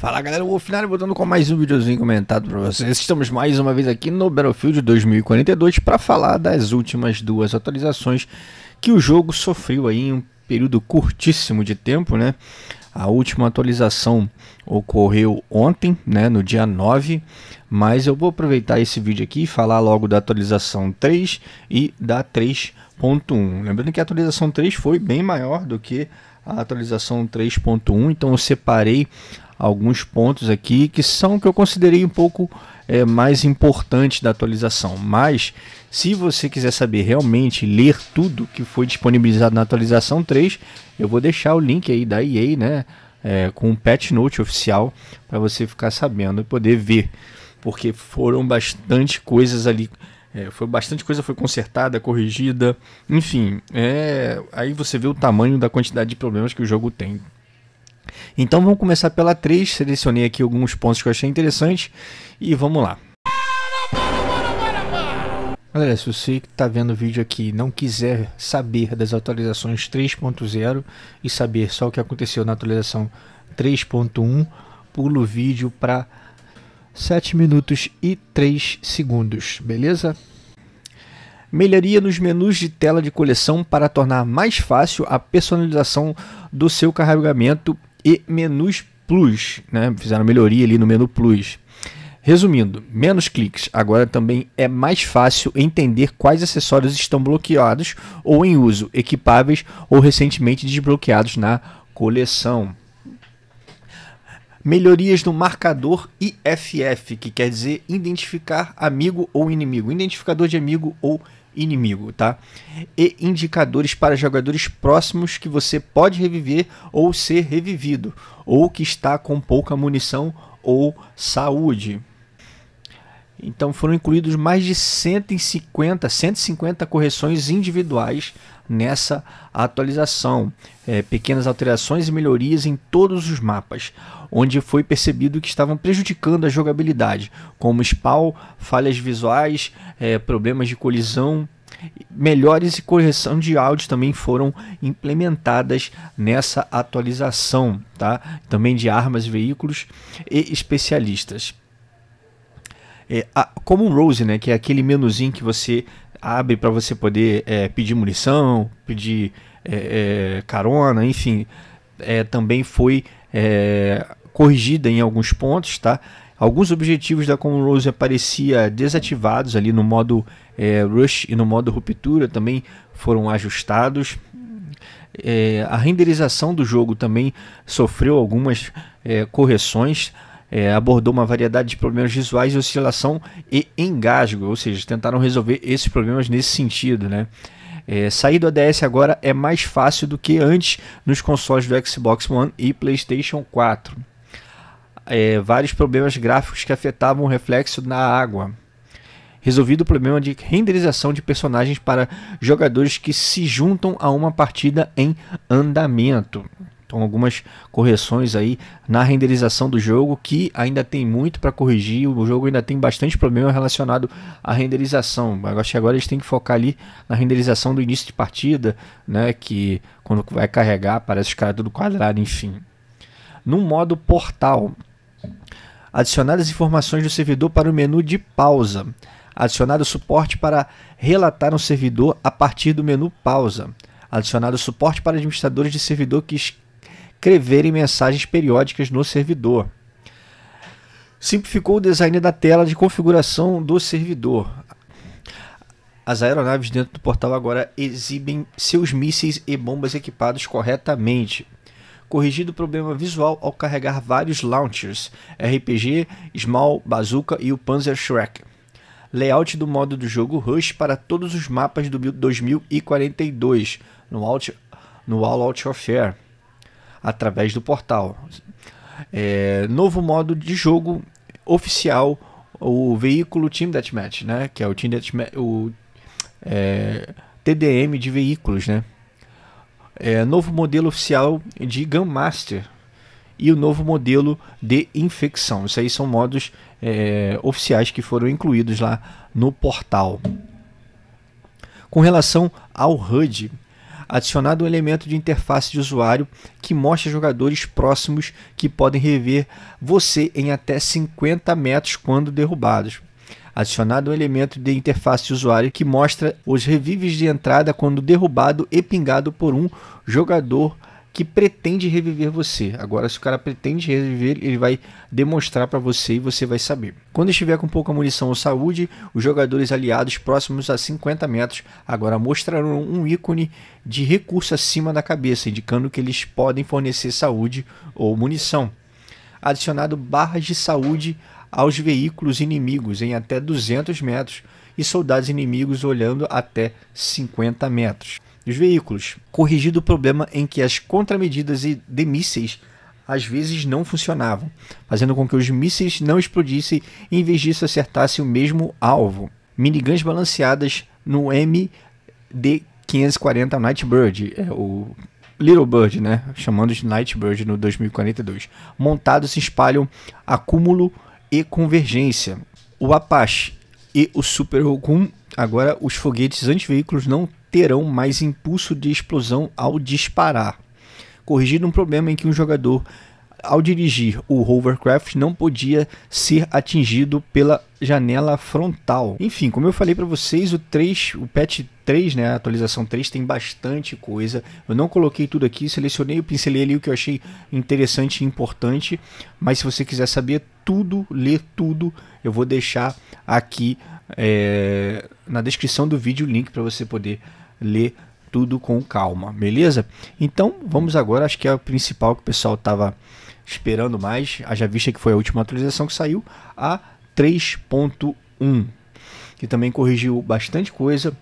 Fala galera, o final voltando com mais um videozinho comentado para vocês. Estamos mais uma vez aqui no Battlefield 2042 para falar das últimas duas atualizações que o jogo sofreu aí em um período curtíssimo de tempo, né? A última atualização ocorreu ontem, né, no dia 9, mas eu vou aproveitar esse vídeo aqui e falar logo da atualização 3 e da 3.1. Lembrando que a atualização 3 foi bem maior do que a atualização 3.1, então eu separei alguns pontos aqui que são que eu considerei um pouco é, mais importantes da atualização. Mas se você quiser saber realmente ler tudo que foi disponibilizado na atualização 3, eu vou deixar o link aí da EA, né? É, com o um patch note oficial para você ficar sabendo e poder ver, porque foram bastante coisas ali é, foi bastante coisa foi consertada, corrigida, enfim. É, aí você vê o tamanho da quantidade de problemas que o jogo tem. Então vamos começar pela 3, selecionei aqui alguns pontos que eu achei interessantes e vamos lá. Galera, se você que está vendo o vídeo aqui não quiser saber das atualizações 3.0 e saber só o que aconteceu na atualização 3.1, pula o vídeo para 7 minutos e 3 segundos, beleza? Melhoria nos menus de tela de coleção para tornar mais fácil a personalização do seu carregamento e menus Plus, né? Fizeram melhoria ali no menu Plus. Resumindo, menos cliques. Agora também é mais fácil entender quais acessórios estão bloqueados ou em uso, equipáveis ou recentemente desbloqueados na coleção. Melhorias no marcador IFF, que quer dizer identificar amigo ou inimigo, identificador de amigo ou inimigo inimigo, tá? E indicadores para jogadores próximos que você pode reviver ou ser revivido, ou que está com pouca munição ou saúde. Então foram incluídos mais de 150, 150 correções individuais nessa atualização. É, pequenas alterações e melhorias em todos os mapas, onde foi percebido que estavam prejudicando a jogabilidade, como spawn, falhas visuais, é, problemas de colisão. Melhores e correção de áudio também foram implementadas nessa atualização, tá? Também de armas, veículos e especialistas. É, a, como Rose, né? Que é aquele menuzinho que você abre para você poder é, pedir munição, pedir é, é carona, enfim. É, também foi é, corrigida em alguns pontos, tá? Alguns objetivos da Common Rose aparecia desativados ali no modo é, Rush e no modo Ruptura também foram ajustados. É, a renderização do jogo também sofreu algumas é, correções é, abordou uma variedade de problemas visuais, oscilação e engasgo, ou seja, tentaram resolver esses problemas nesse sentido, né? É, sair do ADS agora é mais fácil do que antes nos consoles do Xbox One e PlayStation 4. É, vários problemas gráficos que afetavam o reflexo na água. Resolvido o problema de renderização de personagens para jogadores que se juntam a uma partida em andamento. Então, algumas correções aí na renderização do jogo que ainda tem muito para corrigir. O jogo ainda tem bastante problema relacionado à renderização. Acho que agora eles têm que focar ali na renderização do início de partida, né? Que quando vai carregar aparece os caras tudo quadrado, enfim. No modo portal, adicionar as informações do servidor para o menu de pausa. Adicionar o suporte para relatar um servidor a partir do menu pausa adicionado suporte para administradores de servidor que, escreverem mensagens periódicas no servidor. Simplificou o design da tela de configuração do servidor. As aeronaves dentro do portal agora exibem seus mísseis e bombas equipados corretamente. Corrigido o problema visual ao carregar vários launchers, RPG, Small, Bazooka e o Panzer Shrek. Layout do modo do jogo Rush para todos os mapas do 2042 no, Out, no All Out Warfare através do portal. É, novo modo de jogo oficial, o veículo Team Deathmatch, né? Que é o Team Deathmatch, o é, TDM de veículos, né? É, novo modelo oficial de Gun Master e o novo modelo de infecção. Isso aí são modos é, oficiais que foram incluídos lá no portal. Com relação ao HUD, adicionado um elemento de interface de usuário que mostra jogadores próximos que podem rever você em até 50 metros quando derrubados. Adicionado um elemento de interface de usuário que mostra os revives de entrada quando derrubado e pingado por um jogador que pretende reviver você. Agora, se o cara pretende reviver, ele vai demonstrar para você e você vai saber. Quando estiver com pouca munição ou saúde, os jogadores aliados próximos a 50 metros agora mostrarão um ícone de recurso acima da cabeça, indicando que eles podem fornecer saúde ou munição. Adicionado barras de saúde aos veículos inimigos em até 200 metros e soldados inimigos olhando até 50 metros dos veículos, corrigido o problema em que as contramedidas e de mísseis às vezes não funcionavam, fazendo com que os mísseis não explodissem em vez disso acertassem o mesmo alvo. Miniguns balanceadas no MD-540 Nightbird, é o Little Bird, né? chamando de Nightbird no 2042, montados se espalham acúmulo e convergência. O Apache e o Super Ogum, agora os foguetes anti-veículos não terão mais impulso de explosão ao disparar, corrigindo um problema em que um jogador ao dirigir o hovercraft não podia ser atingido pela janela frontal. Enfim, como eu falei para vocês, o 3, o patch 3, né, a atualização 3 tem bastante coisa. Eu não coloquei tudo aqui, selecionei pincelei ali o que eu achei interessante e importante, mas se você quiser saber tudo, ler tudo, eu vou deixar aqui é, na descrição do vídeo o link para você poder ler tudo com calma, beleza? Então vamos agora, acho que é o principal que o pessoal estava esperando mais, haja vista que foi a última atualização que saiu, a 3.1, que também corrigiu bastante coisa.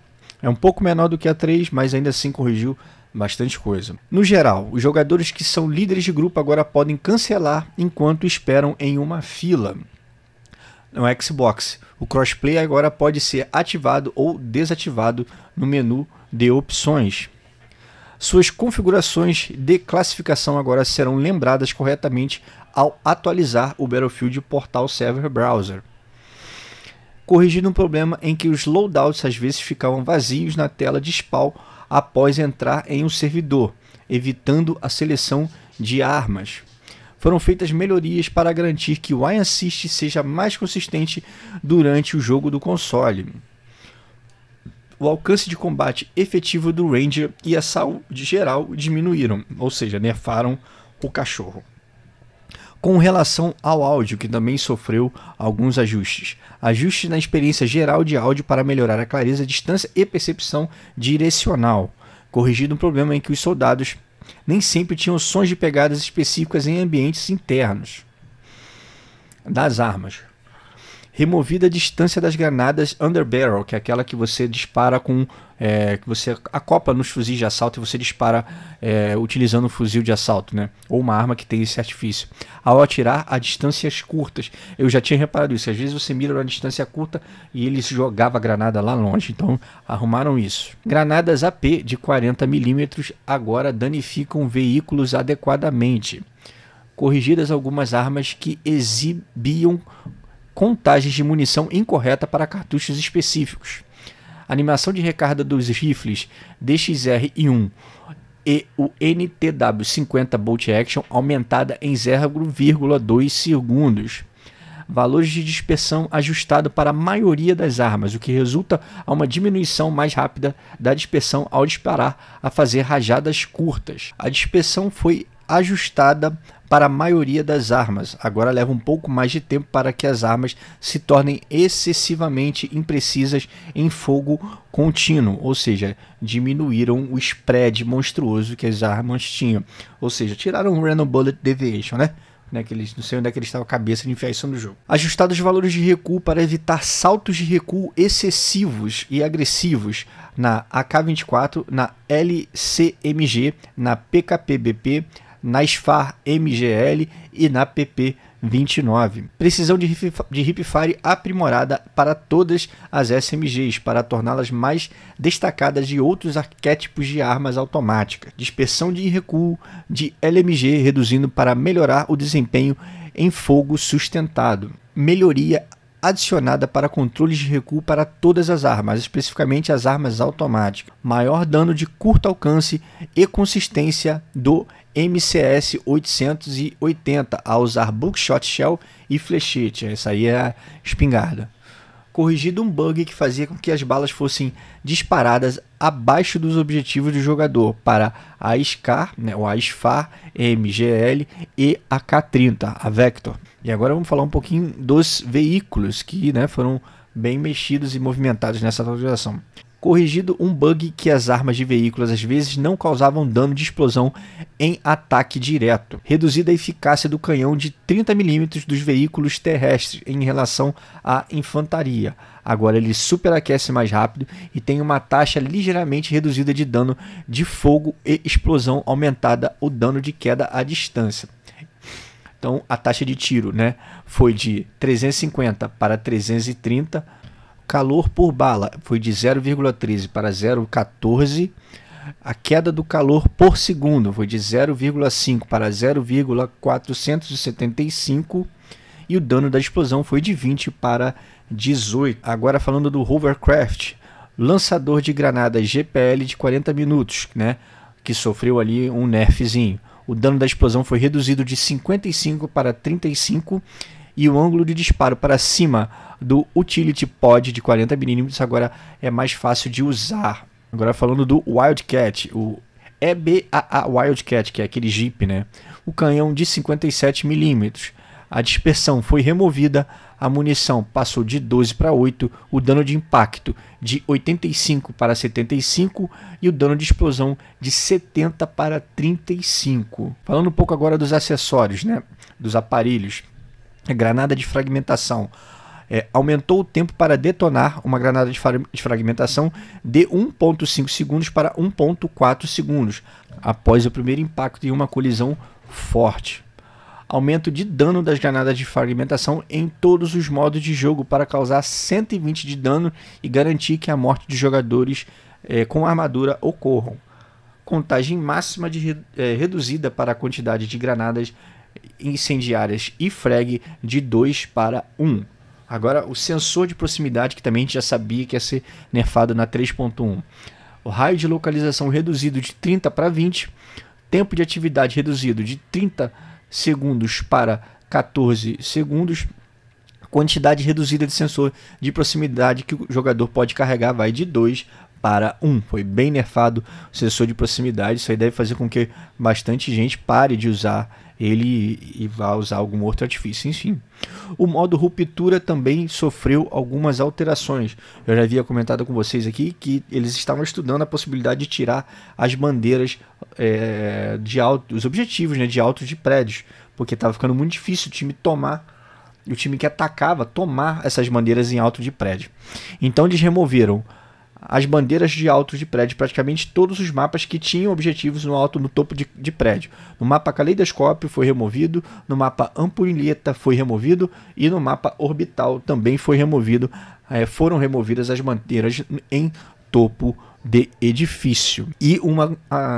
É um pouco menor do que a 3, mas ainda assim corrigiu bastante coisa. No geral, os jogadores que são líderes de grupo agora podem cancelar enquanto esperam em uma fila. No Xbox, o crossplay agora pode ser ativado ou desativado no menu de opções. Suas configurações de classificação agora serão lembradas corretamente ao atualizar o Battlefield Portal Server Browser, corrigindo um problema em que os loadouts às vezes ficavam vazios na tela de spawn após entrar em um servidor, evitando a seleção de armas foram feitas melhorias para garantir que o iAssist seja mais consistente durante o jogo do console o alcance de combate efetivo do Ranger e a saúde geral diminuíram, ou seja, nerfaram o cachorro. Com relação ao áudio, que também sofreu alguns ajustes. Ajustes na experiência geral de áudio para melhorar a clareza, distância e percepção direcional. Corrigido um problema em que os soldados nem sempre tinham sons de pegadas específicas em ambientes internos das armas removida a distância das granadas underbarrel, que é aquela que você dispara com. É, que você acopa nos fuzis de assalto e você dispara é, utilizando um fuzil de assalto, né? Ou uma arma que tem esse artifício. Ao atirar a distâncias curtas. Eu já tinha reparado isso. Às vezes você mira uma distância curta e ele jogava a granada lá longe. Então arrumaram isso. Granadas AP de 40mm agora danificam veículos adequadamente corrigidas algumas armas que exibiam contagens de munição incorreta para cartuchos específicos. A animação de recarga dos rifles DXR-1 e o NTW-50 Bolt Action aumentada em 0,2 segundos. Valores de dispersão ajustado para a maioria das armas, o que resulta a uma diminuição mais rápida da dispersão ao disparar a fazer rajadas curtas. A dispersão foi ajustada para a maioria das armas. Agora leva um pouco mais de tempo para que as armas se tornem excessivamente imprecisas em fogo contínuo, ou seja, diminuíram o spread monstruoso que as armas tinham. Ou seja, tiraram o Random Bullet Deviation, né? Né, que eles, não sei onde é que eles estavam a cabeça de enfiar isso no jogo. Ajustar os valores de recuo para evitar saltos de recuo excessivos e agressivos na AK-24, na LCMG, na PKPBP, na SFAR MGL e na PP 29. Precisão de, de hipfire aprimorada para todas as SMGs, para torná-las mais destacadas de outros arquétipos de armas automáticas. Dispersão de recuo de LMG, reduzindo para melhorar o desempenho em fogo sustentado. Melhoria adicionada para controles de recuo para todas as armas, especificamente as armas automáticas. Maior dano de curto alcance e consistência do MCS 880 a usar Buckshot Shell e flechete. Essa aí é a espingarda corrigido um bug que fazia com que as balas fossem disparadas abaixo dos objetivos do jogador para a SCAR, né, ou a SFAR, MGL e a K30, a Vector. E agora vamos falar um pouquinho dos veículos que né, foram bem mexidos e movimentados nessa atualização corrigido um bug que as armas de veículos às vezes não causavam dano de explosão em ataque direto, reduzida a eficácia do canhão de 30 mm dos veículos terrestres em relação à infantaria. Agora ele superaquece mais rápido e tem uma taxa ligeiramente reduzida de dano de fogo e explosão aumentada o dano de queda à distância. Então a taxa de tiro, né, foi de 350 para 330 calor por bala foi de 0,13 para 0,14. A queda do calor por segundo foi de 0,5 para 0,475 e o dano da explosão foi de 20 para 18. Agora falando do hovercraft, lançador de granadas GPL de 40 minutos, né, que sofreu ali um nerfzinho. O dano da explosão foi reduzido de 55 para 35 e o ângulo de disparo para cima do Utility Pod de 40mm agora é mais fácil de usar. Agora falando do Wildcat, o EBAA Wildcat, que é aquele Jeep, né? O canhão de 57mm. A dispersão foi removida, a munição passou de 12 para 8, o dano de impacto de 85 para 75 e o dano de explosão de 70 para 35. Falando um pouco agora dos acessórios, né? Dos aparelhos. É granada de fragmentação. É, aumentou o tempo para detonar uma granada de, de fragmentação de 1,5 segundos para 1,4 segundos após o primeiro impacto em uma colisão forte. Aumento de dano das granadas de fragmentação em todos os modos de jogo para causar 120 de dano e garantir que a morte de jogadores é, com armadura ocorram. Contagem máxima de, é, reduzida para a quantidade de granadas incendiárias e frag de 2 para 1. Agora, o sensor de proximidade, que também a gente já sabia que ia ser nerfado na 3.1. O raio de localização reduzido de 30 para 20. Tempo de atividade reduzido de 30 segundos para 14 segundos. Quantidade reduzida de sensor de proximidade que o jogador pode carregar vai de 2 para Um. Foi bem nerfado o sensor de proximidade. Isso aí deve fazer com que bastante gente pare de usar ele e vá usar algum outro artifício. Enfim, o modo ruptura também sofreu algumas alterações. Eu já havia comentado com vocês aqui que eles estavam estudando a possibilidade de tirar as bandeiras é, de alto, os objetivos né, de altos de prédios, porque estava ficando muito difícil o time tomar o time que atacava tomar essas bandeiras em alto de prédio. Então eles removeram as bandeiras de alto de prédio, praticamente todos os mapas que tinham objetivos no alto, no topo de, de prédio. No mapa Caleidoscópio foi removido, no mapa Ampulheta foi removido e no mapa Orbital também foi removido. É, foram removidas as bandeiras em topo de edifício. E uma,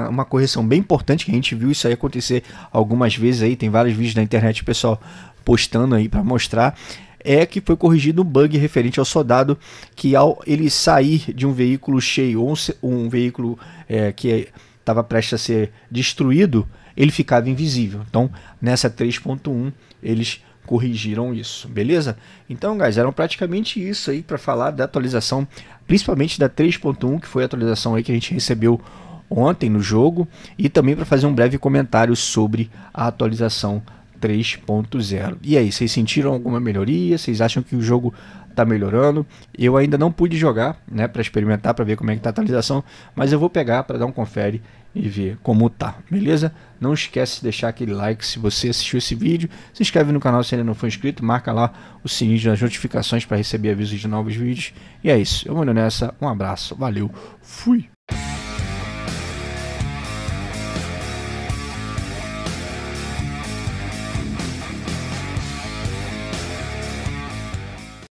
uma correção bem importante que a gente viu isso aí acontecer algumas vezes aí, tem vários vídeos na internet, pessoal postando aí para mostrar é que foi corrigido um bug referente ao soldado que ao ele sair de um veículo cheio ou um, um veículo é, que estava prestes a ser destruído, ele ficava invisível. Então, nessa 3.1, eles corrigiram isso, beleza? Então, guys, eram praticamente isso aí para falar da atualização, principalmente da 3.1, que foi a atualização aí que a gente recebeu ontem no jogo, e também para fazer um breve comentário sobre a atualização 3.0. E aí, vocês sentiram alguma melhoria? Vocês acham que o jogo tá melhorando? Eu ainda não pude jogar, né, para experimentar, para ver como é que tá a atualização, mas eu vou pegar para dar um confere e ver como tá, beleza? Não esquece de deixar aquele like se você assistiu esse vídeo, se inscreve no canal se ainda não for inscrito, marca lá o sininho das notificações para receber avisos de novos vídeos. E é isso, eu mando nessa, um abraço, valeu, fui!